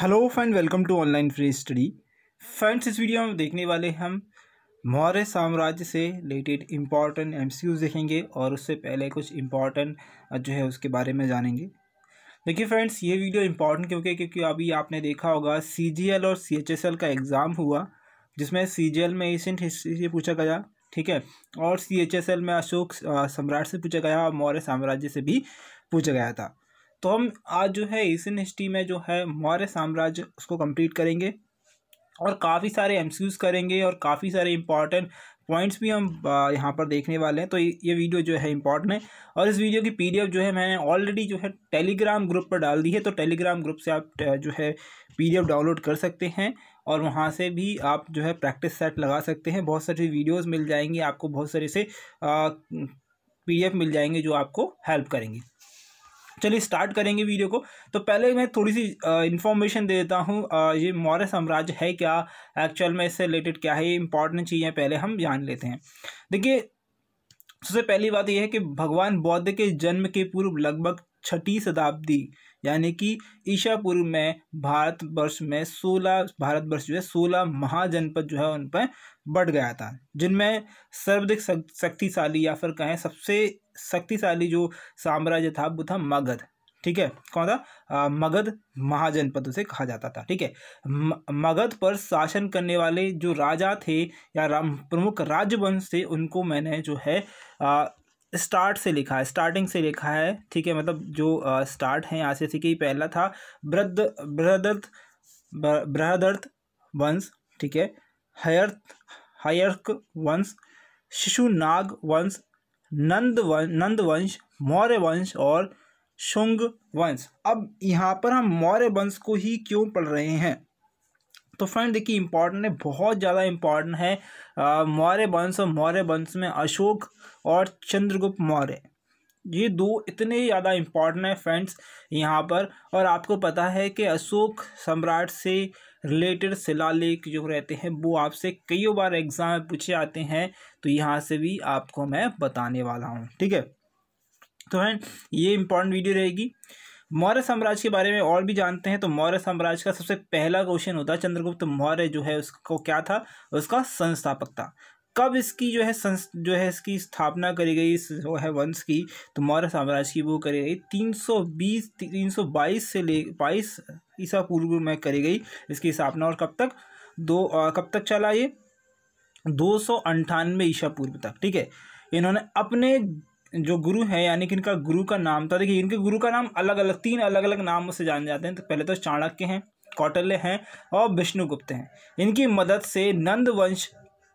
hello friend welcome to online free study friends इस video में देखने वाले हम मौर्य साम्राज्य से रिलेटेड इम्पॉर्टेंट एमसीक्यूज देखेंगे और उससे पहले कुछ इम्पॉर्टेंट जो है उसके बारे में जानेंगे देखिए फ्रेंड्स ये वीडियो इम्पॉर्टेंट क्योंकि क्योंकि अभी आपने देखा होगा सी और सी का एग्ज़ाम हुआ जिसमें सी में एशियंट हिस्ट्री से पूछा गया ठीक है और सी में अशोक सम्राट से पूछा गया और मौर्य साम्राज्य से भी पूछा गया था तो हम आज जो है एशियन हिस्ट्री में जो है मौर्य साम्राज्य उसको कंप्लीट करेंगे और काफ़ी सारे एम करेंगे और काफ़ी सारे इंपॉर्टेंट पॉइंट्स भी हम यहाँ पर देखने वाले हैं तो ये वीडियो जो है इंपॉर्टेंट है और इस वीडियो की पीडीएफ जो है मैंने ऑलरेडी जो है टेलीग्राम ग्रुप पर डाल दी है तो टेलीग्राम ग्रुप से आप जो है पीडीएफ डाउनलोड कर सकते हैं और वहाँ से भी आप जो है प्रैक्टिस सेट लगा सकते हैं बहुत सारी वीडियोस मिल जाएंगी आपको बहुत सारे से पी मिल जाएंगे जो आपको हेल्प करेंगे चलिए स्टार्ट करेंगे वीडियो को तो पहले मैं थोड़ी सी इन्फॉर्मेशन दे देता हूँ ये मौर्य साम्राज्य है क्या एक्चुअल में इससे रिलेटेड क्या है इंपॉर्टेंट चीज़ें पहले हम जान लेते हैं देखिए सबसे पहली बात यह है कि भगवान बौद्ध के जन्म के पूर्व लगभग छठी शताब्दी यानी कि ईशा पूर्व में भारतवर्ष में सोलह भारतवर्ष जो है सोलह महाजनपद जो है उन पर बढ़ गया था जिनमें सर्वाधिक शक्तिशाली या फिर कहें सबसे शक्तिशाली जो साम्राज्य था वो था मगध ठीक है कौन था मगध महाजनपद उसे कहा जाता था ठीक है मगध पर शासन करने वाले जो राजा थे या राम प्रमुख राजवंश थे उनको मैंने जो है आ, स्टार्ट से लिखा है स्टार्टिंग से लिखा है ठीक है मतलब जो आ, स्टार्ट है यहाँ से कि पहला था बृहद बृहदर्थ बृहदर्थ वंश ठीक है हयर्थ हयर्क वंश शिशुनाग वंश नंद वन, नंद वंश मौर्य वंश और शुंग वंश अब यहाँ पर हम मौर्य वंश को ही क्यों पढ़ रहे हैं तो फ्रेंड देखिए इम्पॉर्टेंट है बहुत ज़्यादा इम्पॉर्टेंट है मौर्य वंश और मौर्य वंश में अशोक और चंद्रगुप्त मौर्य ये दो इतने ज़्यादा इम्पॉर्टेंट है फ्रेंड्स यहाँ पर और आपको पता है कि अशोक सम्राट से रिलेटेड शिलालेख जो रहते हैं वो आपसे कई बार एग्जाम में पूछे आते हैं तो यहाँ से भी आपको मैं बताने वाला हूँ ठीक है तो है ये इंपॉर्टेंट वीडियो रहेगी मौर्य साम्राज्य के बारे में और भी जानते हैं तो मौर्य साम्राज्य का सबसे पहला क्वेश्चन होता है चंद्रगुप्त मौर्य जो है उसको क्या था उसका संस्थापक था कब इसकी जो है संस जो है इसकी स्थापना करी गई इस जो है वंश की तो मौर्य साम्राज्य की वो करी गई तीन सौ बीस तीन सौ बाईस से ले बाईस ईसा पूर्व में करी गई इसकी स्थापना और कब तक दो आ, कब तक चला ये दो सौ अंठानवे ईसा पूर्व तक ठीक है इन्होंने अपने जो गुरु हैं यानी कि इनका गुरु का नाम था देखिए इनके गुरु का नाम अलग अलग तीन अलग अलग नामों से जाने जाते हैं तो पहले तो चाणक्य हैं कौटल्य हैं और विष्णुगुप्त हैं इनकी मदद से नंद वंश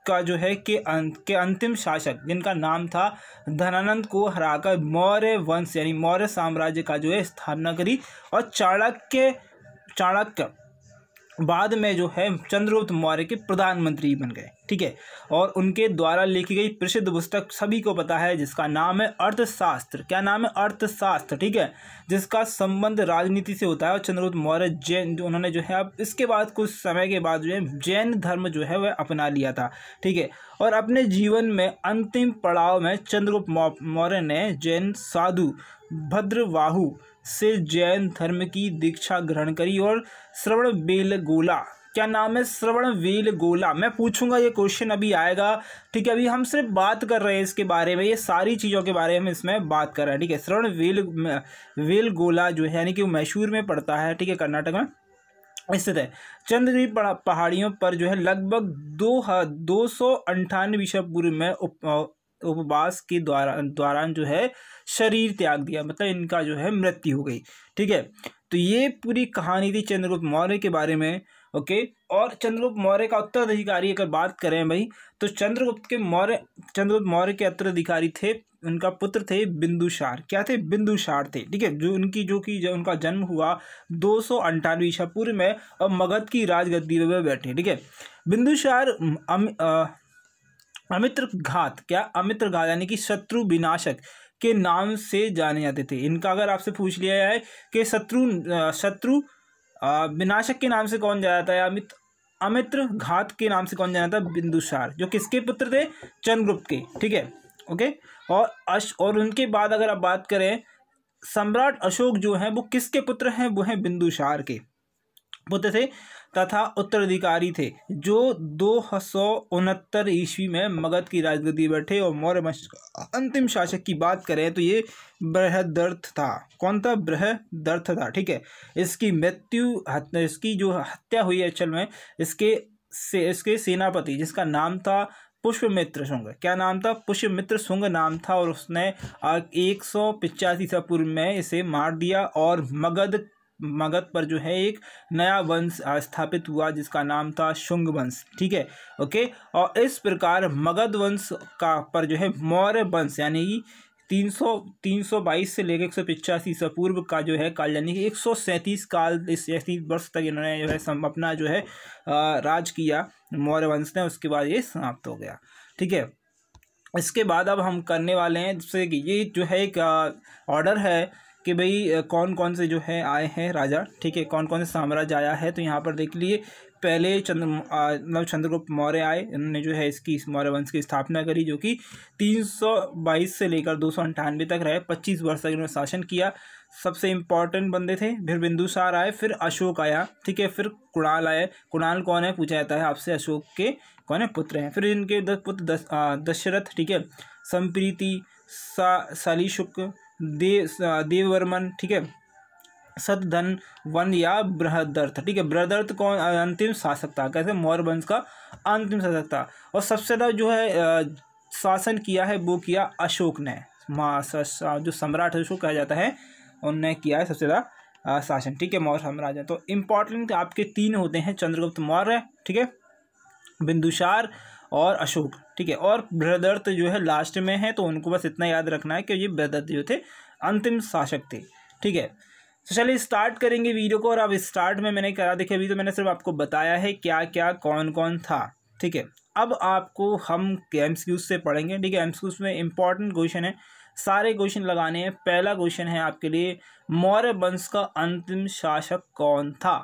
का जो है के अंत के अंतिम शासक जिनका नाम था धनानंद को हराकर मौर्य वंश यानी मौर्य साम्राज्य का जो है स्थापना करी और चाणक्य चाणक्य बाद में जो है चंद्रगुप्त मौर्य के प्रधानमंत्री बन गए ठीक है और उनके द्वारा लिखी गई प्रसिद्ध पुस्तक सभी को पता है जिसका नाम है अर्थशास्त्र क्या नाम है अर्थशास्त्र ठीक है जिसका संबंध राजनीति से होता है और चंद्रगुप्त मौर्य जैन जो उन्होंने जो है अब इसके बाद कुछ समय के बाद जो है जैन धर्म जो है वह अपना लिया था ठीक है और अपने जीवन में अंतिम पड़ाव में चंद्रगुप्त मौर्य ने जैन साधु भद्रवाहु से जैन धर्म की दीक्षा ग्रहण करी और श्रवण बेलगोला क्या नाम है श्रवण वेल गोला मैं पूछूंगा ये क्वेश्चन अभी आएगा ठीक है अभी हम सिर्फ बात कर रहे हैं इसके बारे में ये सारी चीज़ों के बारे में इसमें बात कर रहे हैं ठीक है श्रवण वेल वेल गोला जो है यानी कि वो मैशूर में पड़ता है ठीक है कर्नाटक में स्थित है चंद्रगिरी पहाड़ियों पर जो है लगभग दो दो सौ अंठानवे ईसा पूर्व में उप, उपवास के द्वारा दौरान जो है शरीर त्याग दिया मतलब इनका जो है मृत्यु हो गई ठीक है तो ये पूरी कहानी थी चंद्रगुप्त मौर्य के बारे में ओके और चंद्रगुप्त मौर्य का उत्तराधिकारी अगर बात करें भाई तो चंद्रगुप्त के मौर्य चंद्रगुप्त मौर्य के उत्तराधिकारी थे उनका पुत्र थे बिंदुसार क्या थे बिंदुसार थे ठीक है जो उनकी जो कि जो उनका जन्म हुआ दो सौ अंठानवे ईसा पूर्व में और मगध की राजगद्दी में बैठे ठीक है बिंदुसार अमित्र घात क्या अमित्र घात यानी कि शत्रु विनाशक के नाम से जाने जाते थे इनका अगर आपसे पूछ लिया जाए कि शत्रु शत्रु विनाशक के नाम से कौन जाना जाता है अमित अमित्र घात के नाम से कौन जाना जाता है बिंदुसार जो किसके पुत्र थे चंद्रगुप्त के ठीक है ओके और अश और उनके बाद अगर आप बात करें सम्राट अशोक जो हैं वो किसके पुत्र हैं वो हैं बिंदुसार के पुत्र थे तथा उत्तराधिकारी थे जो दो सौ उनहत्तर ईस्वी में मगध की राजगद्दी बैठे और मौर्य अंतिम शासक की बात करें तो ये बृहदर्थ था कौन था बृहदर्थ था ठीक है इसकी मृत्यु इसकी जो हत्या हुई है अचल में इसके से इसके सेनापति जिसका नाम था पुष्पमित्र शुंग क्या नाम था पुष्पमित्र शुंग नाम था और उसने एक सौ पिचासी सपुर पूर्व में इसे मार दिया और मगध मगध पर जो है एक नया वंश स्थापित हुआ जिसका नाम था शुंग वंश ठीक है ओके और इस प्रकार मगध वंश का पर जो है मौर्य वंश यानी कि तीन सौ तीन सौ बाईस से लेकर एक सौ पिचासी पूर्व का जो है काल यानी कि एक सौ सैंतीस काल सैंतीस वर्ष तक इन्होंने जो है सम अपना जो है राज किया मौर्य वंश ने उसके बाद ये समाप्त हो गया ठीक है इसके बाद अब हम करने वाले हैं जैसे कि ये जो है एक ऑर्डर है कि भाई कौन कौन से जो है आए हैं राजा ठीक है कौन कौन से साम्राज्य आया है तो यहाँ पर देख लिए पहले चंद्र मतलब चंद्रगुप्त मौर्य आए इन्होंने जो है इसकी इस मौर्य वंश की स्थापना करी जो कि 322 से लेकर दो तक रहे 25 वर्ष तक इन्होंने शासन किया सबसे इम्पॉर्टेंट बंदे थे फिर बिंदुसार आए फिर अशोक आया ठीक है फिर कुणाल आए कुणाल कौन है पूछा जाता है आपसे अशोक के कौन है पुत्र हैं फिर इनके दस पुत्र दशरथ ठीक है संप्रीति सा सलीशुक देव देववर्मन ठीक है सतधन वन या बृहदर्थ ठीक है बृहदर्थ कौन अंतिम शासक था कैसे मौर्य वंश का अंतिम शासक था और सबसे ज़्यादा जो है शासन किया है वो किया अशोक ने जो सम्राट अशोक कहा जाता है उनने किया है सबसे ज़्यादा शासन ठीक है मौर्य साम्राज्य तो इम्पोर्टेंट आपके तीन होते हैं चंद्रगुप्त मौर्य ठीक है बिंदुसार और अशोक ठीक है और बृहदर्थ तो जो है लास्ट में है तो उनको बस इतना याद रखना है कि ये बृहदर्थ जो थे अंतिम शासक थे ठीक है तो चलिए स्टार्ट करेंगे वीडियो को और अब स्टार्ट में मैंने करा देखिए अभी तो मैंने सिर्फ आपको बताया है क्या क्या कौन कौन था ठीक है अब आपको हम एम से पढ़ेंगे ठीक है एम में इंपॉर्टेंट क्वेश्चन है सारे क्वेश्चन लगाने हैं पहला क्वेश्चन है आपके लिए मौर्य वंश का अंतिम शासक कौन था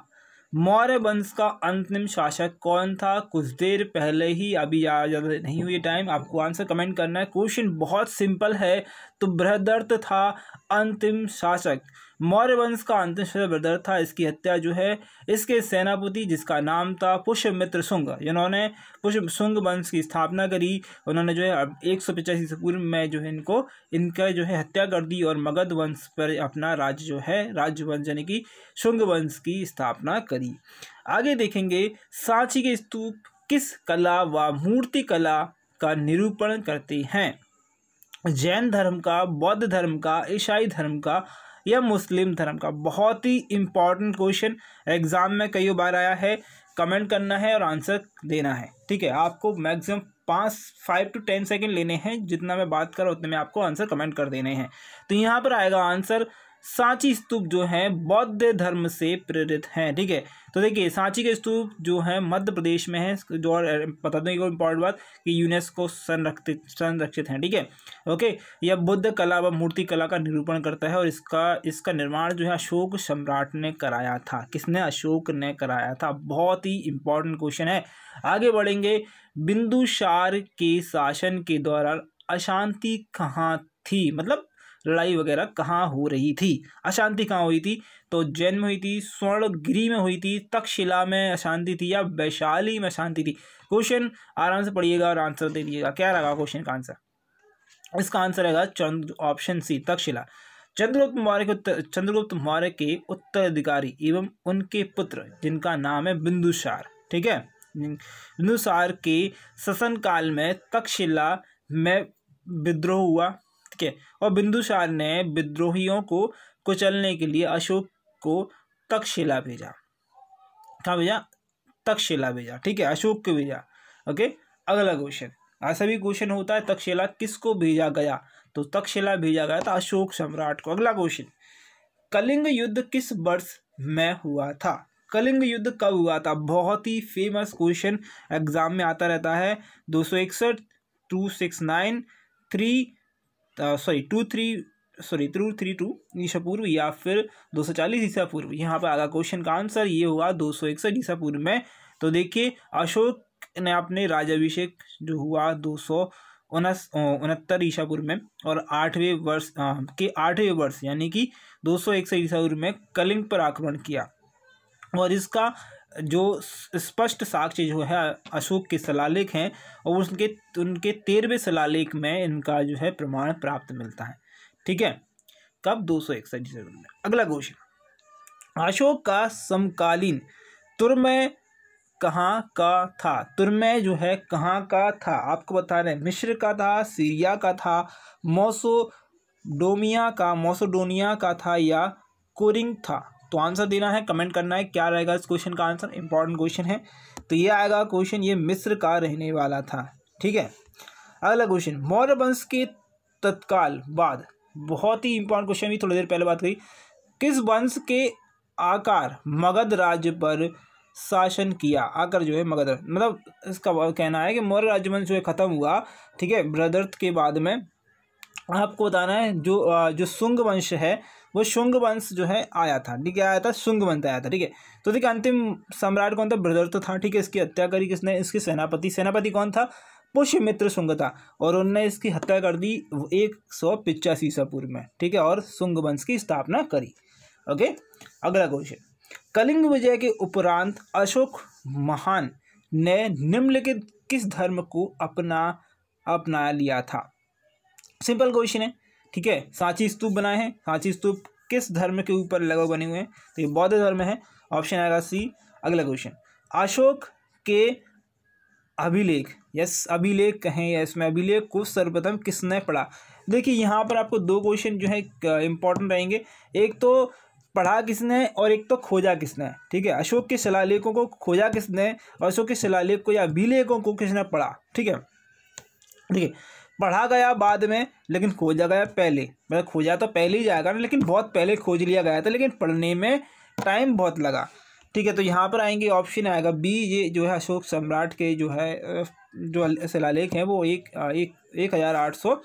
मौर्य वंश का अंतिम शासक कौन था कुछ देर पहले ही अभी याद नहीं हुई टाइम आपको आंसर कमेंट करना है क्वेश्चन बहुत सिंपल है तो बृहदर्थ था अंतिम शासक मौर्य वंश का अंतिम ब्रदर था इसकी हत्या जो है इसके सेनापति जिसका नाम था पुष्यमित्र सुंग इन्होंने पुष्य शुंग वंश की स्थापना करी उन्होंने जो है एक सौ पचासी पूर्व में जो है इनको इनका जो है हत्या कर दी और मगध वंश पर अपना राज्य जो है राज्य वंश यानी कि शुंग वंश की स्थापना करी आगे देखेंगे सांची के स्तूप किस कला व मूर्ति कला का निरूपण करते हैं जैन धर्म का बौद्ध धर्म का ईसाई धर्म का या मुस्लिम धर्म का बहुत ही इंपॉर्टेंट क्वेश्चन एग्ज़ाम में कई बार आया है कमेंट करना है और आंसर देना है ठीक है आपको मैक्सिमम पाँच फाइव टू टेन सेकेंड लेने हैं जितना मैं बात कर रहा उतने में आपको आंसर कमेंट कर देने हैं तो यहाँ पर आएगा आंसर सांची स्तूप जो है बौद्ध धर्म से प्रेरित हैं ठीक है तो देखिए सांची के स्तूप जो है मध्य प्रदेश में है जो और बता दें एक इम्पॉर्टेंट बात कि यूनेस्को संरक्षित संरक्षित हैं ठीक है ओके यह बुद्ध कला व मूर्ति कला का निरूपण करता है और इसका इसका निर्माण जो है अशोक सम्राट ने कराया था किसने अशोक ने कराया था बहुत ही इंपॉर्टेंट क्वेश्चन है आगे बढ़ेंगे बिंदुसार के शासन के दौरान अशांति कहाँ थी मतलब लड़ाई वगैरह कहाँ हो रही थी अशांति कहाँ हुई थी तो जैन में हुई थी स्वर्णगिरी में हुई थी तक्षशिला में अशांति थी या वैशाली में अशांति थी क्वेश्चन आराम से पढ़िएगा और आंसर दे दीजिएगा क्या रहेगा क्वेश्चन का आंसर इसका आंसर रहेगा चंद्र ऑप्शन सी तक्षशिला चंद्रगुप्त मौर्य के उत्तर चंद्रगुप्त मौर्य के उत्तराधिकारी एवं उनके पुत्र जिनका नाम है बिंदुसार ठीक है बिंदुसार के शासन काल में तक्षशिला में विद्रोह हुआ सके और बिंदुसार ने विद्रोहियों को कुचलने के लिए अशोक को तक्षशिला भेजा कहाँ भेजा तक्षशिला भेजा ठीक है अशोक को भेजा ओके अगला क्वेश्चन ऐसा भी क्वेश्चन होता है तक्षशिला किसको भेजा गया तो तक्षशिला भेजा गया था अशोक सम्राट को अगला क्वेश्चन कलिंग युद्ध किस वर्ष में हुआ था कलिंग युद्ध कब हुआ था बहुत ही फेमस क्वेश्चन एग्जाम में आता रहता है दो सौ इकसठ two six nine three sorry two three sorry through three two ईसा पूर्व या फिर दो सौ चालीस ईसा पूर्व यहाँ पर आगा क्वेश्चन का आंसर ये हुआ दो सौ इकसठ ईसा पूर्व में तो देखिए अशोक ने अपने राजाभिषेक जो हुआ दो सौ उनहत्तर ईसा पूर्व में और आठवें वर्ष के आठवें वर्ष यानी कि दो सौ इकसठ ईसा पूर्व में कलिंग पर आक्रमण किया और इसका जो स्पष्ट साक्ष्य जो है अशोक के सलालेख हैं और उसके उनके तेरहवें सलालेख में इनका जो है प्रमाण प्राप्त मिलता है ठीक है कब दो सौ इकसठ में अगला क्वेश्चन अशोक का समकालीन तुर्मय कहाँ का था तुर्मय जो है कहाँ का था आपको बता रहे हैं का था सीरिया का था मोसोडोमिया का मोसोडोनिया का था या कोरिंग था तो आंसर देना है कमेंट करना है क्या रहेगा इस क्वेश्चन का आंसर इंपॉर्टेंट क्वेश्चन है तो ये आएगा क्वेश्चन ये मिस्र का रहने वाला था ठीक है अगला क्वेश्चन मौर्य वंश के तत्काल बाद बहुत ही इंपॉर्टेंट क्वेश्चन भी थोड़ी देर पहले बात करी किस वंश के आकार मगध राज्य पर शासन किया आकर जो है मगध मतलब इसका कहना है कि मौर्य राजवंश जो है ख़त्म हुआ ठीक है ब्रदर्थ के बाद में आपको बताना है जो जो सुंग वंश है वो शुंग वंश जो है आया था ठीक है आया था शुंग वंश आया था ठीक है तो देखिए अंतिम सम्राट कौन था तो था ठीक है इसकी हत्या करी किसने इसके सेनापति सेनापति कौन था पुष्यमित्र शुंग था और उनने इसकी हत्या कर दी एक सौ पिचासी में ठीक है और शुंग वंश की स्थापना करी ओके अगला क्वेश्चन कलिंग विजय के उपरांत अशोक महान ने निम्नलिखित किस धर्म को अपना अपना लिया था सिंपल क्वेश्चन है ठीक है सांची स्तूप बनाए हैं सांची स्तूप किस धर्म के ऊपर लगभग बने हुए हैं तो ये बौद्ध धर्म है ऑप्शन आएगा सी अगला क्वेश्चन अशोक के अभिलेख यस अभिलेख कहें या इसमें अभिलेख को सर्वप्रथम किसने पढ़ा देखिए यहाँ पर आपको दो क्वेश्चन जो है इंपॉर्टेंट रहेंगे एक तो पढ़ा किसने और एक तो खोजा किसने ठीक है अशोक के शिलालेखों को खोजा किसने और अशोक के शिलालेख को या अभिलेखों को किसने पढ़ा ठीक है देखिए पढ़ा गया बाद में लेकिन खोजा गया पहले मतलब खोजा तो पहले ही जाएगा ना लेकिन बहुत पहले खोज लिया गया था लेकिन पढ़ने में टाइम बहुत लगा ठीक है तो यहाँ पर आएंगे ऑप्शन आएगा बी ये जो है अशोक सम्राट के जो है जो शिलालेख हैं वो एक एक हज़ार आठ सौ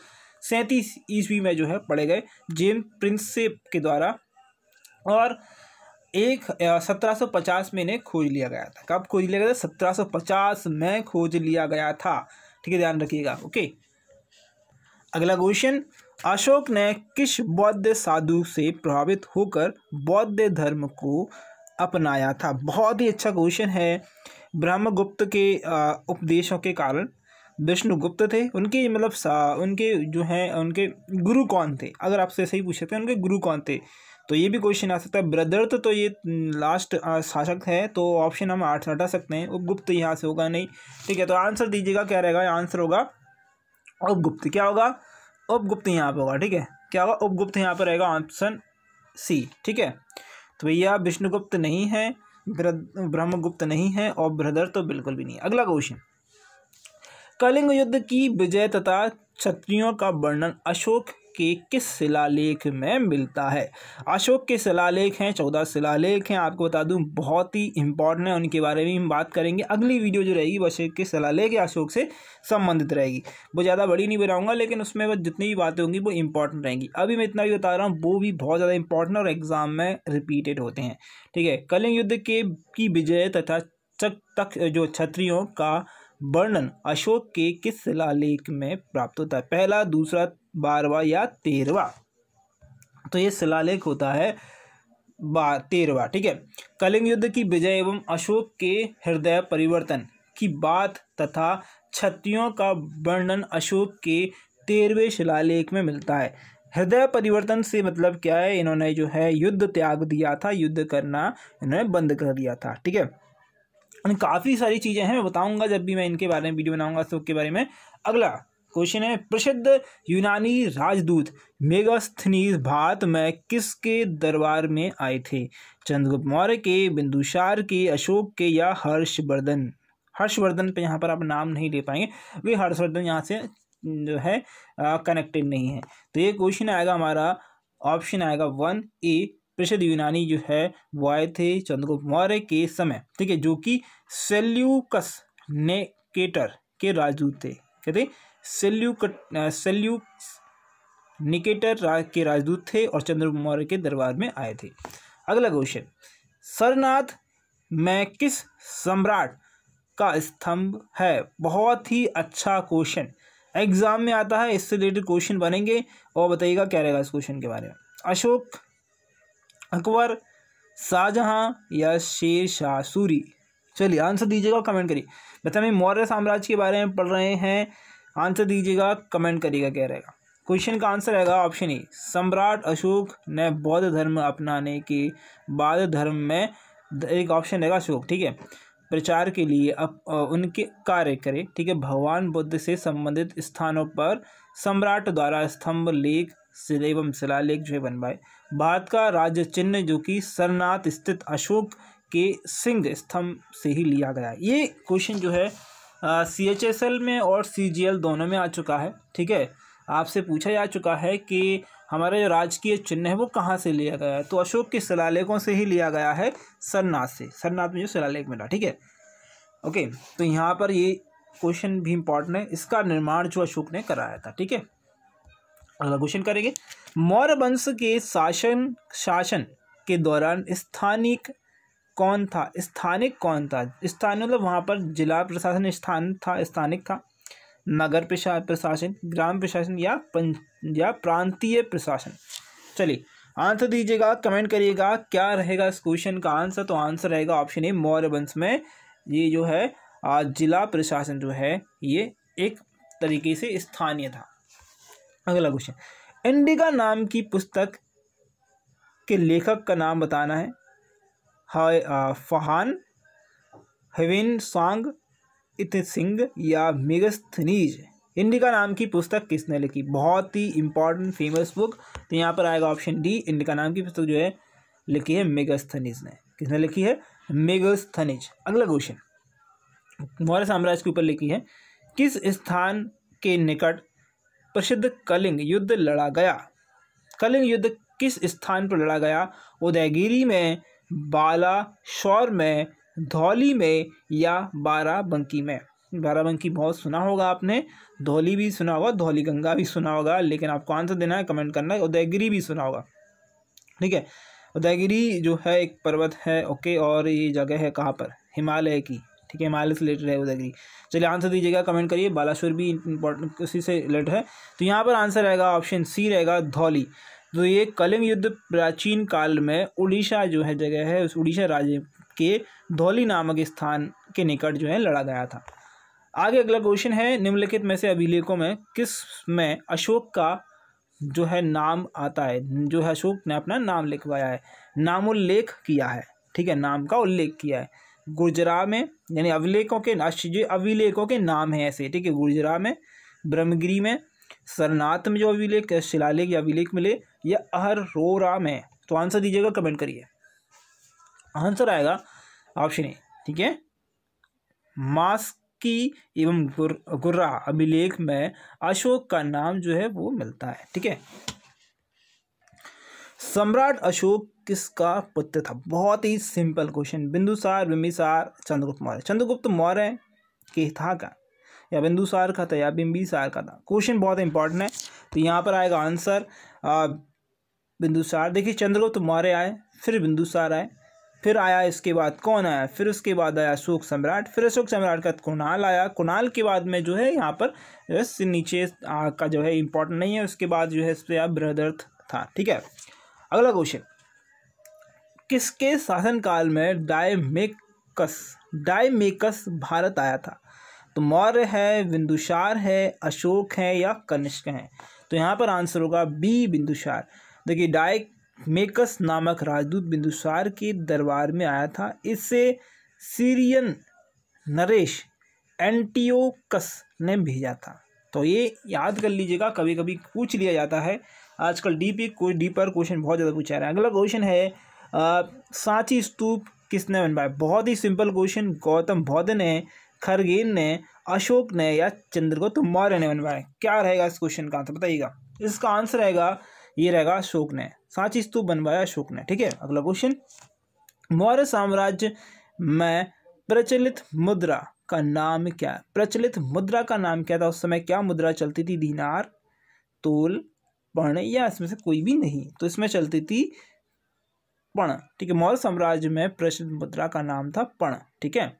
सैंतीस ईस्वी में जो है पढ़े गए जेम प्रिंसेप के द्वारा और एक सत्रह सौ पचास में इन्हें खोज लिया गया था कब खोज लिया गया था सत्रह सौ पचास में खोज लिया गया था ठीक है ध्यान रखिएगा ओके अगला क्वेश्चन अशोक ने किस बौद्ध साधु से प्रभावित होकर बौद्ध धर्म को अपनाया था बहुत ही अच्छा क्वेश्चन है ब्रह्मगुप्त के उपदेशों के कारण विष्णुगुप्त थे उनके मतलब उनके जो हैं उनके गुरु कौन थे अगर आपसे सही पूछ सकते हैं तो उनके गुरु कौन थे तो ये भी क्वेश्चन आ सकता है ब्रदर तो, तो ये लास्ट शासक है तो ऑप्शन हम आठ हटा सकते हैं उपगुप्त यहाँ से होगा नहीं ठीक है तो आंसर दीजिएगा क्या रहेगा आंसर होगा उपगुप्त क्या होगा उपगुप्त यहाँ पर होगा ठीक है क्या होगा उपगुप्त यहाँ पर रहेगा ऑप्शन सी ठीक है तो भैया विष्णुगुप्त नहीं है ब्रह्मगुप्त नहीं है और ब्रदर तो बिल्कुल भी नहीं है अगला क्वेश्चन कलिंग युद्ध की विजय तथा क्षत्रियों का वर्णन अशोक के किस शिलालेख में मिलता है अशोक के शिलालेख हैं चौदह शिलालेख हैं आपको बता दूं बहुत ही इंपॉर्टेंट है उनके बारे में हम बात करेंगे अगली वीडियो जो रहेगी वो अशोक के शिलालेख या अशोक से संबंधित रहेगी वो ज़्यादा बड़ी नहीं बनाऊंगा लेकिन उसमें वह जितनी भी बातें होंगी वो इंपॉर्टेंट रहेंगी अभी मैं इतना भी बता रहा हूँ वो भी बहुत ज़्यादा इंपॉर्टेंट और एग्जाम में रिपीटेड होते हैं ठीक है कलिंग युद्ध के की विजय तथा चक तक जो क्षत्रियों का वर्णन अशोक के किस शिलालेख में प्राप्त होता है पहला दूसरा बारवा या तेरवा तो ये शिलालेख होता है बा तेरवा ठीक है कलिंग युद्ध की विजय एवं अशोक के हृदय परिवर्तन की बात तथा क्षतियों का वर्णन अशोक के तेरहवें शिलालेख में मिलता है हृदय परिवर्तन से मतलब क्या है इन्होंने जो है युद्ध त्याग दिया था युद्ध करना इन्होंने बंद कर दिया था ठीक है काफ़ी सारी चीज़ें हैं मैं बताऊँगा जब भी मैं इनके बारे में वीडियो बनाऊँगा अशोक के बारे में अगला क्वेश्चन है प्रसिद्ध यूनानी राजदूत मेगास्थनीज भारत में किसके दरबार में आए थे चंद्रगुप्त मौर्य के बिंदुसार के अशोक के या हर्षवर्धन हर्षवर्धन पे यहाँ पर आप नाम नहीं ले पाएंगे वे हर्षवर्धन यहाँ से जो है कनेक्टेड नहीं है तो ये क्वेश्चन आएगा हमारा ऑप्शन आएगा वन ए प्रसिद्ध यूनानी जो है वो आए थे चंद्रगुप्त मौर्य के समय ठीक है जो कि सेल्यूकस ने केटर के राजदूत थे कहते सेल्यूक सेल्यू निकेटर राज के राजदूत थे और चंद्रगुप्त मौर्य के दरबार में आए थे अगला क्वेश्चन सरनाथ में किस सम्राट का स्तंभ है बहुत ही अच्छा क्वेश्चन एग्जाम में आता है इससे रिलेटेड क्वेश्चन बनेंगे और बताइएगा क्या रहेगा इस क्वेश्चन के बारे में अशोक अकबर शाहजहाँ या शेर शाह सूरी चलिए आंसर दीजिएगा कमेंट करिए बता मौर्य साम्राज्य के बारे में पढ़ रहे हैं आंसर दीजिएगा कमेंट करिएगा क्या रहेगा क्वेश्चन का आंसर रहेगा ऑप्शन ई सम्राट अशोक ने बौद्ध धर्म अपनाने के बाद धर्म में एक ऑप्शन रहेगा अशोक ठीक है प्रचार के लिए अप, उनके कार्य करें ठीक है भगवान बुद्ध से संबंधित स्थानों पर सम्राट द्वारा स्तंभ लेख एवं शिलालेख जो है बनवाए भारत का राज्य चिन्ह जो कि सरनाथ स्थित अशोक के सिंह स्तंभ से ही लिया गया ये क्वेश्चन जो है सी एच एस एल में और सी जी एल दोनों में आ चुका है ठीक है आपसे पूछा जा चुका है कि हमारा जो राजकीय चिन्ह है वो कहाँ से लिया गया है तो अशोक के शिलालेखों से ही लिया गया है सरनाथ से सरनाथ में जो शिलालेख मिला ठीक है ओके तो यहाँ पर ये क्वेश्चन भी इम्पॉर्टेंट है इसका निर्माण जो अशोक ने कराया था ठीक है अगला क्वेश्चन करेंगे मौर्य वंश के शासन शासन के दौरान स्थानिक कौन था स्थानिक कौन था स्थानीय मतलब वहाँ पर जिला प्रशासन स्थान था स्थानिक था नगर प्रशासन ग्राम प्रशासन या पं या प्रांतीय प्रशासन चलिए आंसर दीजिएगा कमेंट करिएगा क्या रहेगा इस क्वेश्चन का आंसर तो आंसर रहेगा ऑप्शन ए मौर्य वंश में ये जो है जिला प्रशासन जो है ये एक तरीके से स्थानीय था अगला क्वेश्चन इंडिका नाम की पुस्तक के लेखक का नाम बताना है फहान हविन सॉन्ग इत सिंह या मेगस्थनीज इंडिका नाम की पुस्तक किसने लिखी बहुत ही इंपॉर्टेंट फेमस बुक तो यहाँ पर आएगा ऑप्शन डी इंडिका नाम की पुस्तक जो है लिखी है मेगस्थनीज ने किसने लिखी है मेगस्थनीज अगला क्वेश्चन मौर्य साम्राज्य के ऊपर लिखी है किस स्थान के निकट प्रसिद्ध कलिंग युद्ध लड़ा गया कलिंग युद्ध किस स्थान पर लड़ा गया उदयगिरी में शौर में धौली में या बाराबंकी में बाराबंकी बहुत सुना होगा आपने धौली भी सुना होगा धौली गंगा भी सुना होगा लेकिन आपको आंसर देना है कमेंट करना है उदयगिरी भी सुना होगा ठीक है उदयगिरी जो है एक पर्वत है ओके और ये जगह है कहाँ पर हिमालय की ठीक है हिमालय से रिलेटेड है उदयगिरी चलिए आंसर दीजिएगा कमेंट करिए बालाश्वर भी इंपॉर्टेंट किसी से रिलेटेड है तो यहाँ पर आंसर रहेगा ऑप्शन सी रहेगा धौली तो ये कलिंग युद्ध प्राचीन काल में उड़ीसा जो है जगह है उस उड़ीसा राज्य के धौली नामक स्थान के निकट जो है लड़ा गया था आगे अगला क्वेश्चन है निम्नलिखित में से अभिलेखों में किस में अशोक का जो है नाम आता है जो है अशोक ने अपना नाम लिखवाया है नामोल्लेख किया है ठीक है नाम का उल्लेख किया है गुજરામાં એટલે અવિલેખો કે નાશજી અવિલેખો કે નામ હે સે ઠીક હે ગુજરાતમાં બ્રહ્મગિરીમાં શરણાર્થમ જો અવિલેખ શિલાલેખ يا અવિલેખ મિલે ય અહરોરામ હે તો આન્સર દીજેગા કમેન્ટ કરી હે આન્સર આયગા ઓપ્શન એ ઠીક હે માસ્કી એવમ ગુર અબિલેખ મે અશોક કા નામ જો હે વો મિલતા હે ઠીક હે सम्राट अशोक किसका पुत्र था बहुत ही सिंपल क्वेश्चन बिंदुसार बिंबिसार चंद्रगुप्त मौर्य चंद्रगुप्त मौर्य के था का या बिंदुसार का था या बिंबिसार का था क्वेश्चन बहुत इंपॉर्टेंट है तो यहाँ पर आएगा आंसर बिंदुसार देखिए चंद्रगुप्त मौर्य आए फिर बिंदुसार आए फिर आया इसके बाद कौन आया फिर उसके बाद आया अशोक सम्राट फिर अशोक सम्राट का कुणाल आया कुणाल के बाद में जो है यहाँ पर नीचे का जो है इम्पोर्टेंट नहीं है उसके बाद जो है इस पर ब्रदर्थ था ठीक है अगला क्वेश्चन किसके शासनकाल में डायमेकस डायमेकस भारत आया था तो मौर्य है बिंदुशार है अशोक है या कनिष्क है तो यहाँ पर आंसर होगा बी बिंदुशार देखिए डाय मेकस नामक राजदूत बिंदुसार के दरबार में आया था इससे सीरियन नरेश एंटियोकस ने भेजा था तो ये याद कर लीजिएगा कभी कभी पूछ लिया जाता है आजकल डी को कोई डी पर क्वेश्चन बहुत ज़्यादा पूछा रहा है अगला क्वेश्चन है सांची स्तूप किसने बनवाया बहुत ही सिंपल क्वेश्चन गौतम बौद्ध ने खरगेन ने अशोक ने या चंद्रगुप्त मौर्य ने बनवाया क्या रहेगा इस क्वेश्चन का आंसर बताइएगा इसका आंसर रहेगा ये रहेगा अशोक ने सांची स्तूप बनवाया अशोक ने ठीक है अगला क्वेश्चन मौर्य साम्राज्य में प्रचलित मुद्रा का नाम क्या प्रचलित मुद्रा का नाम क्या था उस समय क्या मुद्रा चलती थी दीनार तोल पण या इसमें से कोई भी नहीं तो इसमें चलती थी पण ठीक है मौर्य साम्राज्य में प्रसिद्ध मुद्रा का नाम था पण ठीक है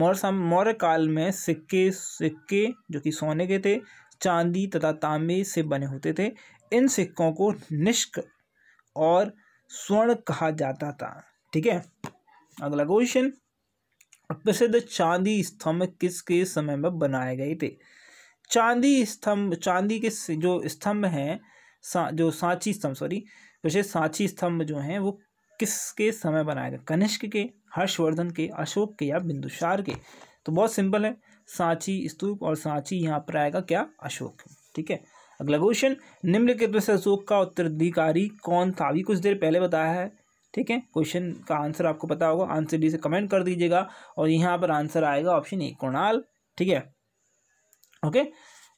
मौर्य मौर्य काल में सिक्के सिक्के जो कि सोने के थे चांदी तथा तांबे से बने होते थे इन सिक्कों को निष्क और स्वर्ण कहा जाता था ठीक है अगला क्वेश्चन प्रसिद्ध चांदी स्तंभ किसके समय में बनाए गए थे चांदी स्तंभ चांदी के जो स्तंभ हैं सा, जो सांची स्तंभ तो सॉरी विशेष सांची स्तंभ जो हैं वो किसके समय बनाए गए कनिष्क के हर्षवर्धन के अशोक के या बिंदुसार के तो बहुत सिंपल है सांची स्तूप और सांची यहाँ पर आएगा क्या अशोक ठीक है अगला क्वेश्चन निम्नलिखित में से अशोक का उत्तराधिकारी कौन था अभी कुछ देर पहले बताया है ठीक है क्वेश्चन का आंसर आपको पता होगा आंसर डी से कमेंट कर दीजिएगा और यहाँ पर आंसर आएगा ऑप्शन ए कुणाल ठीक है ओके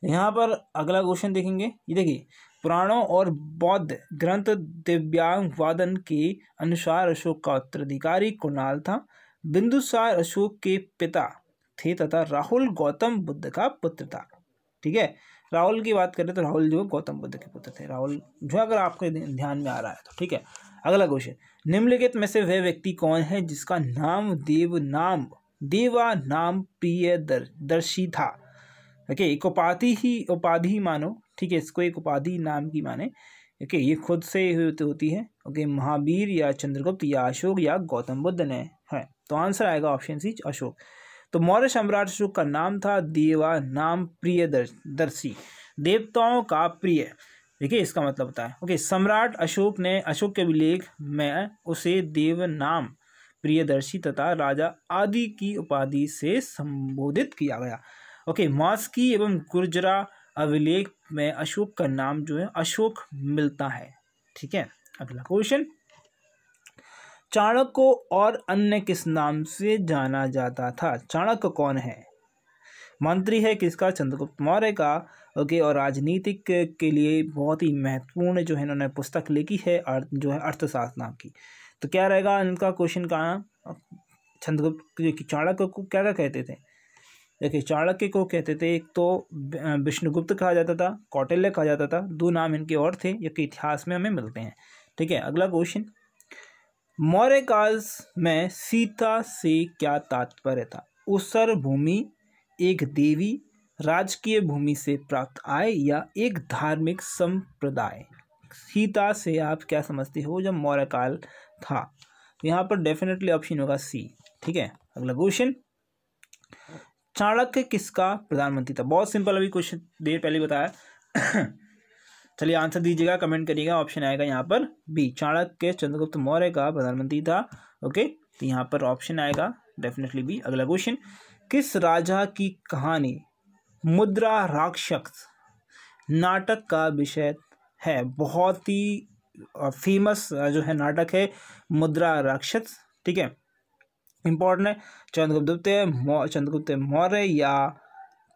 यहाँ पर अगला क्वेश्चन देखेंगे ये देखिए पुराणों और बौद्ध ग्रंथ दिव्यांग वादन के अनुसार अशोक का उत्तराधिकारी कुणाल था बिंदुसार अशोक के पिता थे तथा राहुल गौतम बुद्ध का पुत्र था ठीक है राहुल की बात करें तो राहुल जो गौतम बुद्ध के पुत्र थे राहुल जो अगर आपके ध्यान में आ रहा है तो ठीक है अगला क्वेश्चन निम्नलिखित में से वह व्यक्ति कौन है जिसका नाम देव नाम देवा नाम प्रिय दर, दर्शी था ओके एक उपाधि ही उपाधि मानो ठीक है इसको एक उपाधि नाम की माने ओके ये खुद से होती है ओके महावीर या चंद्रगुप्त या अशोक या गौतम बुद्ध ने है तो आंसर आएगा ऑप्शन सी अशोक तो मौर्य सम्राट अशोक का नाम था देवा नाम प्रिय दर्शी देवताओं का प्रिय देखिए इसका मतलब होता है ओके सम्राट अशोक ने अशोक के अभिलेख में उसे देव नाम प्रियदर्शी तथा राजा आदि की उपाधि से संबोधित किया गया ओके मास्की एवं गुर्जरा अभिलेख में अशोक का नाम जो है अशोक मिलता है ठीक है अगला क्वेश्चन चाणक्य को और अन्य किस नाम से जाना जाता था चाणक्य कौन है मंत्री है किसका चंद्रगुप्त मौर्य का ओके और राजनीतिक के लिए बहुत ही महत्वपूर्ण जो है इन्होंने पुस्तक लिखी है अर्थ जो है अर्थशास्त्र नाम की तो क्या रहेगा इनका क्वेश्चन का चंद्रगुप्त चाणक्य को क्या क्या कहते थे देखिए चाणक्य को कहते थे एक तो विष्णुगुप्त कहा जाता था कौटिल्य कहा जाता था दो नाम इनके और थे जो कि इतिहास में हमें मिलते हैं ठीक है अगला क्वेश्चन मौर्य काल में सीता से क्या तात्पर्य था उसर भूमि एक देवी राजकीय भूमि से प्राप्त आय या एक धार्मिक संप्रदाय सीता से आप क्या समझते हो जब मौर्य काल था यहाँ पर डेफिनेटली ऑप्शन होगा सी ठीक है अगला क्वेश्चन चाणक्य किसका प्रधानमंत्री था बहुत सिंपल अभी क्वेश्चन देर पहले बताया चलिए आंसर दीजिएगा कमेंट करिएगा ऑप्शन आएगा यहाँ पर बी चाणक्य चंद्रगुप्त मौर्य का प्रधानमंत्री था ओके तो यहाँ पर ऑप्शन आएगा डेफिनेटली बी अगला क्वेश्चन किस राजा की कहानी मुद्रा राक्षस नाटक का विषय है बहुत ही फेमस जो है नाटक है मुद्रा राक्षस ठीक है इम्पोर्टेंट है चंद्रगुप्त गुप्त चंद्रगुप्त मौर्य या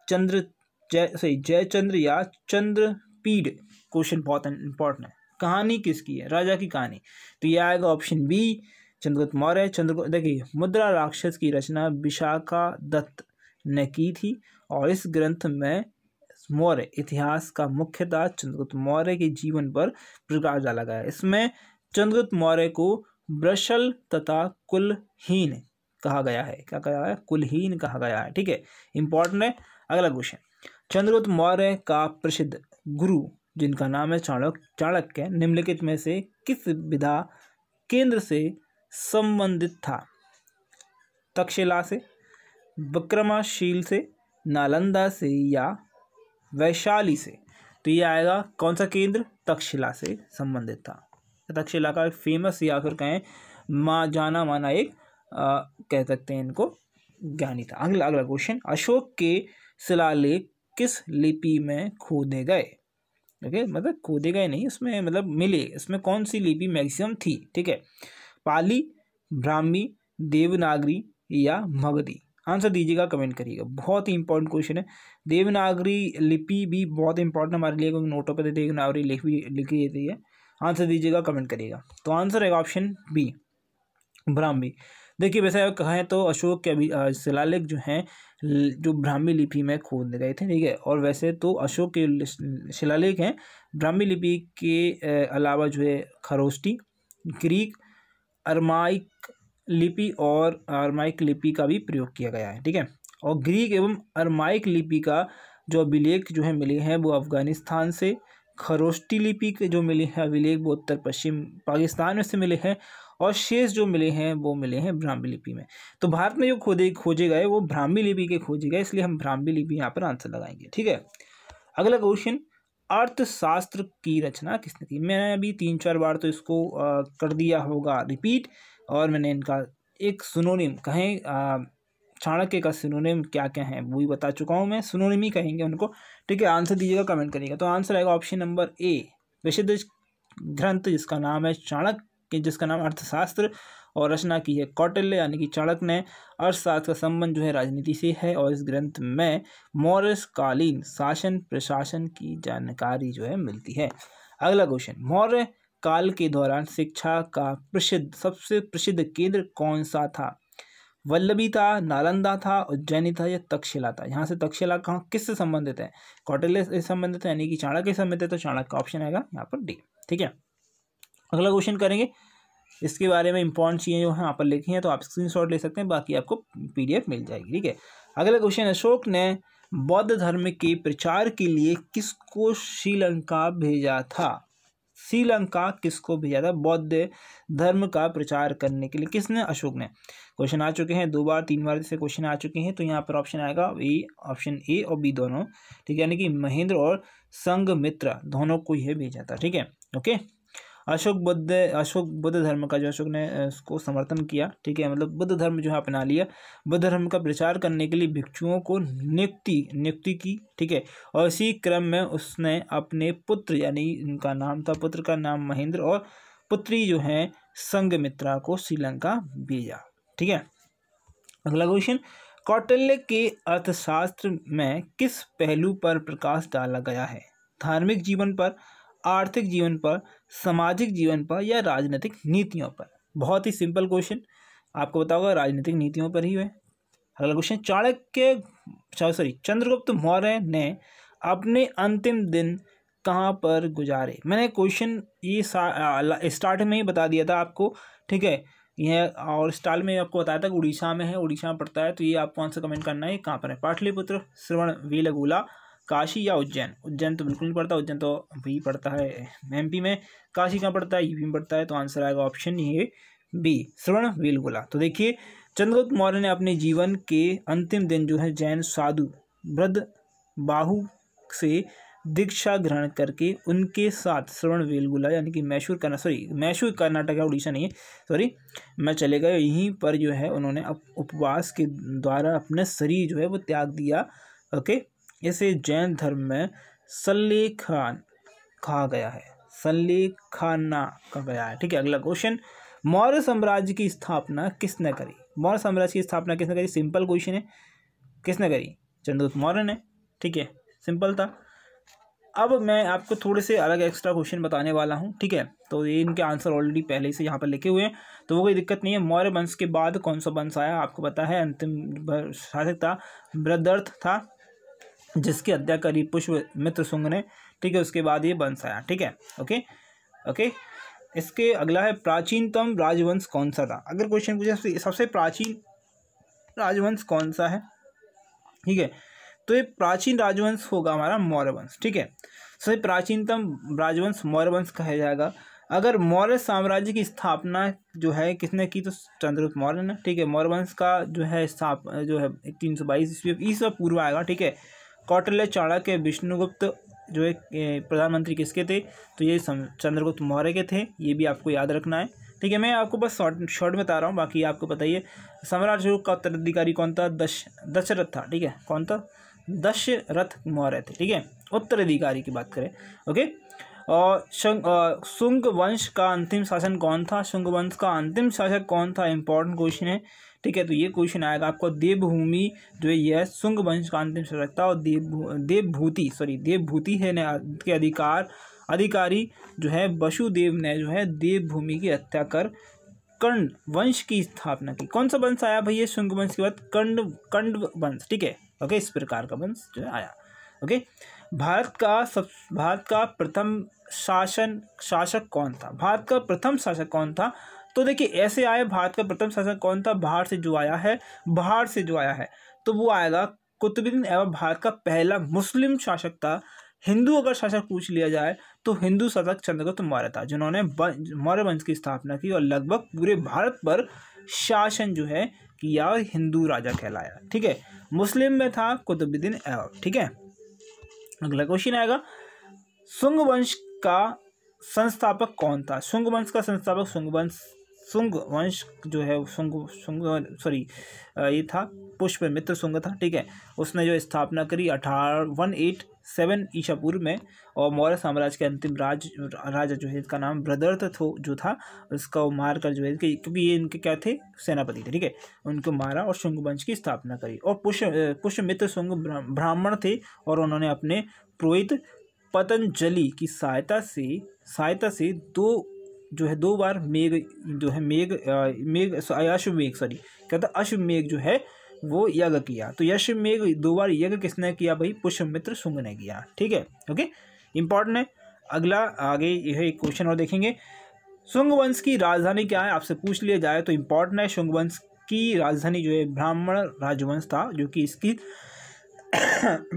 चंद्र जय सॉरी जयचंद्र या चंद्रपीड क्वेश्चन बहुत इंपॉर्टेंट है कहानी किसकी है राजा की कहानी तो यह आएगा ऑप्शन बी चंद्रगुप्त मौर्य चंद्रगुप्त देखिए मुद्रा राक्षस की रचना विशाखा दत्त ने की थी और इस ग्रंथ में मौर्य इतिहास का मुख्यतः चंद्रगुप्त मौर्य के जीवन पर प्रकाश डाला गया इसमें चंद्रगुप्त मौर्य को ब्रशल तथा कुलहीन कहा गया है क्या कहा गया है कुलहीन कहा गया है ठीक है इंपॉर्टेंट है अगला क्वेश्चन चंद्रगुप्त मौर्य का प्रसिद्ध गुरु जिनका नाम है चाणक चाणक्य निम्नलिखित में से किस विधा केंद्र से संबंधित था तक्षशिला से विक्रमाशील से नालंदा से या वैशाली से तो ये आएगा कौन सा केंद्र तक्षशिला से संबंधित था तक्षशिला का एक फेमस या फिर कहें माँ जाना माना एक आ, कह सकते हैं इनको ज्ञानी था अगला अगला क्वेश्चन अशोक के शिलालेख किस लिपि में खोदे गए ओके मतलब खोदे गए नहीं उसमें मतलब मिले इसमें कौन सी लिपि मैक्सिमम थी ठीक है पाली ब्राह्मी देवनागरी या मगधी आंसर दीजिएगा कमेंट करिएगा बहुत ही इंपॉर्टेंट क्वेश्चन है देवनागरी लिपि भी बहुत इंपॉर्टेंट हमारे लिए क्योंकि नोटों पर तो देवनागरी लिख भी लिखी जाती है आंसर दीजिएगा कमेंट करिएगा तो आंसर है ऑप्शन बी ब्राह्मी देखिए वैसे अगर कहें तो अशोक के अभी शिलालेख जो हैं जो ब्राह्मी लिपि में खोद गए थे ठीक है और वैसे तो अशोक के शिलालेख हैं ब्राह्मी लिपि के अलावा जो है खरोष्टी ग्रीक अरमाइक लिपि और अरमाइक लिपि का भी प्रयोग किया गया है ठीक है और ग्रीक एवं अरमाइक लिपि का जो अभिलेख जो है मिले हैं वो अफगानिस्तान से खरोष्टी लिपि के जो मिले हैं अभिलेख वो उत्तर पश्चिम पाकिस्तान में से मिले हैं और शेष जो मिले हैं वो मिले हैं ब्राह्मी लिपि में तो भारत में जो खोदे खोजे गए वो ब्राह्मी लिपि के खोजे गए इसलिए हम ब्राह्मी लिपि यहाँ पर आंसर लगाएंगे ठीक है अगला क्वेश्चन अर्थशास्त्र की रचना किसने की मैंने अभी तीन चार बार तो इसको आ, कर दिया होगा रिपीट और मैंने इनका एक सुनोनिम कहें चाणक्य का सुनोनिम क्या क्या है वो भी बता चुका हूँ मैं सुनोनिम ही कहेंगे उनको ठीक है आंसर दीजिएगा कमेंट करिएगा तो आंसर आएगा ऑप्शन नंबर ए विशुद्ध ग्रंथ जिसका नाम है चाणक्य कि जिसका नाम अर्थशास्त्र और रचना की है कौटिल्य यानी कि चाणक ने अर्थशास्त्र का संबंध जो है राजनीति से है और इस ग्रंथ में मौर्य कालीन शासन प्रशासन की जानकारी जो है मिलती है अगला क्वेश्चन मौर्य काल के दौरान शिक्षा का प्रसिद्ध सबसे प्रसिद्ध केंद्र कौन सा था वल्लभी था नालंदा था उज्जैनी था या तक्षशिला था यहाँ से तक्षशिला कहाँ किससे संबंधित है कौटिल्य से संबंधित है यानी कि चाणक्य संबंधित है तो चाणक्य का ऑप्शन आएगा यहाँ पर डी ठीक है अगला क्वेश्चन करेंगे इसके बारे में इंपॉर्टेंट चीज़ें जो हैं यहाँ पर लिखी हैं तो आप स्क्रीन ले सकते हैं बाकी आपको पी मिल जाएगी ठीक है अगला क्वेश्चन अशोक ने बौद्ध धर्म के प्रचार के लिए किसको श्रीलंका भेजा था श्रीलंका किसको भेजा था बौद्ध धर्म का प्रचार करने के लिए किसने अशोक ने क्वेश्चन आ चुके हैं दो बार तीन बार से क्वेश्चन आ चुके हैं तो यहाँ पर ऑप्शन आएगा ए ऑप्शन ए और बी दोनों ठीक है यानी कि महेंद्र और संगमित्र दोनों को यह भेजा था ठीक है ओके अशोक बुद्ध अशोक बुद्ध धर्म का जो अशोक ने उसको समर्थन किया ठीक है मतलब बुद्ध धर्म जो है अपना लिया बुद्ध धर्म का प्रचार करने के लिए भिक्षुओं को नियुक्ति नियुक्ति की ठीक है और इसी क्रम में उसने अपने पुत्र यानी उनका नाम था पुत्र का नाम महेंद्र और पुत्री जो है संगमित्रा को श्रीलंका भेजा ठीक है अगला क्वेश्चन कौटल्य के अर्थशास्त्र में किस पहलू पर प्रकाश डाला गया है धार्मिक जीवन पर आर्थिक जीवन पर सामाजिक जीवन पर या राजनीतिक नीतियों पर बहुत ही सिंपल क्वेश्चन आपको बताऊंगा राजनीतिक नीतियों पर ही है अगला क्वेश्चन चाणक्य सॉरी चंद्रगुप्त मौर्य ने अपने अंतिम दिन कहाँ पर गुजारे मैंने क्वेश्चन ये स्टार्ट में ही बता दिया था आपको ठीक है यह और स्टाल में आपको बताया था कि उड़ीसा में है उड़ीसा में पड़ता है तो ये आपको आंसर कमेंट करना है कहाँ पर है पाटलिपुत्र श्रवण वेलगुला काशी या उज्जैन उज्जैन तो बिल्कुल नहीं पड़ता उज्जैन तो भी पड़ता है एम में काशी कहाँ पड़ता है यूपी में पड़ता है तो आंसर आएगा ऑप्शन ये बी श्रवण वेलगुला तो देखिए चंद्रगुप्त मौर्य ने अपने जीवन के अंतिम दिन जो है जैन साधु वृद्ध बाहु से दीक्षा ग्रहण करके उनके साथ श्रवण वेलगुला यानी कि मैशूर कर्ना सॉरी मैशूर कर्नाटक है उड़ीसा नहीं है सॉरी मैं चले गए यहीं पर जो है उन्होंने उपवास के द्वारा अपने शरीर जो है वो त्याग दिया ओके इसे जैन धर्म में सल्ले खान कहा गया है सल्ले खाना कहा गया है ठीक है अगला क्वेश्चन मौर्य साम्राज्य की स्थापना किसने करी मौर्य साम्राज्य की स्थापना किसने करी सिंपल क्वेश्चन है किसने करी चंद्रगुप्त मौर्य ने ठीक है सिंपल था अब मैं आपको थोड़े से अलग एक्स्ट्रा क्वेश्चन बताने वाला हूँ ठीक है तो ये इनके आंसर ऑलरेडी पहले से यहाँ पर लिखे हुए हैं तो वो कोई दिक्कत नहीं है मौर्य वंश के बाद कौन सा वंश आया आपको पता है अंतिम शासक था ब्रदर्थ था जिसके करी पुष्प मित्र सुंग ने ठीक है उसके बाद ये वंश आया ठीक है ओके ओके इसके अगला है प्राचीनतम राजवंश कौन सा था अगर क्वेश्चन पूछे सबसे प्राचीन राजवंश कौन सा है ठीक है तो ये प्राचीन राजवंश होगा हमारा मौर्य वंश ठीक है सबसे प्राचीनतम राजवंश मौर्य वंश कहा जाएगा अगर मौर्य साम्राज्य की स्थापना जो है किसने की तो चंद्रगुप्त मौर्य ने ठीक है मौर्य वंश का जो है स्थाप जो है तीन सौ बाईस ईस्वी पूर्व आएगा ठीक है कौटल्य चाणक्य विष्णुगुप्त जो है प्रधानमंत्री किसके थे तो ये चंद्रगुप्त मौर्य के थे ये भी आपको याद रखना है ठीक है मैं आपको बस शॉर्ट शॉर्ट में बता रहा हूँ बाकी आपको बताइए सम्राट जो का उत्तराधिकारी कौन था दश दशरथ था ठीक है कौन था दशरथ मौर्य थे ठीक है उत्तराधिकारी की बात करें ओके और शुंग वंश का अंतिम शासन कौन था शुंग वंश का अंतिम शासक कौन था इंपॉर्टेंट क्वेश्चन है ठीक है तो ये क्वेश्चन आएगा आपको देवभूमि जो है यह शुंग वंश का अंतिम शासक था और देव देवभूति सॉरी देवभूति है ने के अधिकार अधिकारी जो है वसुदेव ने जो है देवभूमि की हत्या कर कर्ण वंश की स्थापना की कौन सा वंश आया भैया शुंग वंश के बाद कर्ण कंड वंश ठीक है ओके इस प्रकार का वंश जो है आया ओके भारत का सब भारत का प्रथम शासन शासक कौन था भारत का प्रथम शासक कौन था तो देखिए ऐसे आए भारत का प्रथम शासक कौन था बाहर से जो आया है बाहर से जो आया है तो वो आएगा कुतुबुद्दीन एवं भारत का पहला मुस्लिम शासक था हिंदू अगर शासक पूछ लिया जाए तो हिंदू शासक चंद्रगुप्त मौर्य था जिन्होंने मौर्य वंश की स्थापना की और लगभग पूरे भारत पर शासन जो है किया और हिंदू राजा कहलाया ठीक है मुस्लिम में था कुतुबुद्दीन ऐबक ठीक है अगला क्वेश्चन आएगा शुंग वंश का संस्थापक कौन था शुंग वंश का संस्थापक शुंग वंश सुंग वंश जो है सुंग सुंग सॉरी ये था पुष्प मित्र सुंग था ठीक है उसने जो स्थापना करी अठारह वन एट सेवन ईशा पूर्व में और मौर्य साम्राज्य के अंतिम राज राजा जो है इसका नाम ब्रदर्थ तो थो जो था उसका मार कर जो है क्योंकि ये इनके क्या थे सेनापति थे ठीक है उनको मारा और शुंग वंश की स्थापना करी और पुष्य पुष्यमित्र शुंग ब्राह्मण थे और उन्होंने अपने पुरोहित पतंजलि की सहायता से सहायता से दो जो है दो बार मेघ जो है मेघ मेघ अश्व मेघ सॉरी क्या था अश्व मेघ जो है वो यज्ञ किया तो यश मेघ दो बार यज्ञ किसने किया भाई पुष्यमित्र शुंग ने किया ठीक है ओके इंपॉर्टेंट है अगला आगे यह एक क्वेश्चन और देखेंगे शुंग वंश की राजधानी क्या है आपसे पूछ लिया जाए तो इम्पोर्टेंट है शुंग वंश की राजधानी जो है ब्राह्मण राजवंश था जो कि इसकी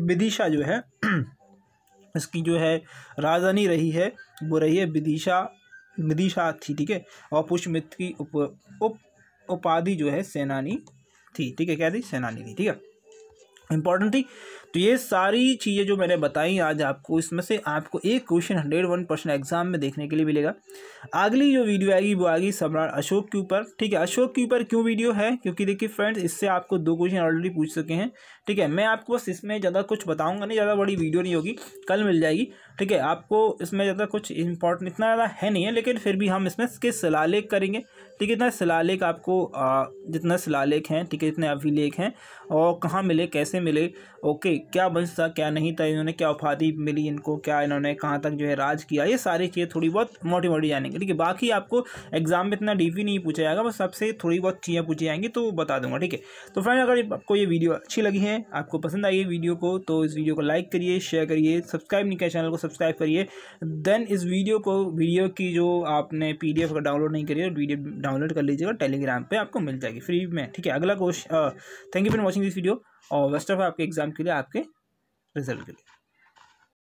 विदिशा जो है इसकी जो है राजधानी रही है वो रही है विदिशा निदिशा थी ठीक है और पुष्यमित्र की उप उप उपाधि जो है सेनानी थी ठीक है क्या थी सेनानी थी ठीक है इंपॉर्टेंट थी तो ये सारी चीज़ें जो मैंने बताई आज आपको इसमें से आपको एक question hundred one percent exam में देखने के लिए मिलेगा अगली जो वीडियो आएगी वो आएगी सम्राट अशोक के ऊपर ठीक है अशोक के ऊपर क्यों वीडियो है क्योंकि देखिए फ्रेंड्स इससे आपको दो क्वेश्चन ऑलरेडी पूछ सके हैं ठीक है मैं आपको बस इसमें ज़्यादा कुछ बताऊँगा नहीं ज़्यादा बड़ी वीडियो नहीं होगी कल मिल जाएगी ठीक है आपको इसमें ज़्यादा कुछ इंपॉर्टेंट इतना ज़्यादा है नहीं है लेकिन फिर भी हम इसमें इसके सिलालेख करेंगे ठीक है इतना सिलालेख आपको जितना सिलालेख हैं ठीक है जितने अभिलेख हैं और कहाँ मिले कैसे मिले ओके क्या वंश था क्या नहीं था इन्होंने क्या उपाधि मिली इनको क्या इन्होंने कहाँ तक जो है राज किया ये सारी चीज़ें थोड़ी बहुत मोटी मोटी जानेंगे ठीक है बाकी आपको एग्जाम में इतना डीपी नहीं पूछा जाएगा बस सबसे थोड़ी बहुत चीज़ें पूछी जाएंगी तो बता दूंगा ठीक है तो फ्रेंड अगर आपको ये वीडियो अच्छी लगी है आपको पसंद आई है वीडियो को तो इस वीडियो को लाइक करिए शेयर करिए सब्सक्राइब नहीं किया चैनल को सब्सक्राइब करिए देन इस वीडियो को वीडियो की जो आपने पी डी डाउनलोड नहीं करिए वीडियो डाउनलोड कर लीजिएगा टेलीग्राम पर आपको मिल जाएगी फ्री में ठीक है अगला question thank you for watching this video और वेस्ट ऑफ आपके एग्ज़ाम के लिए आपके रिजल्ट के लिए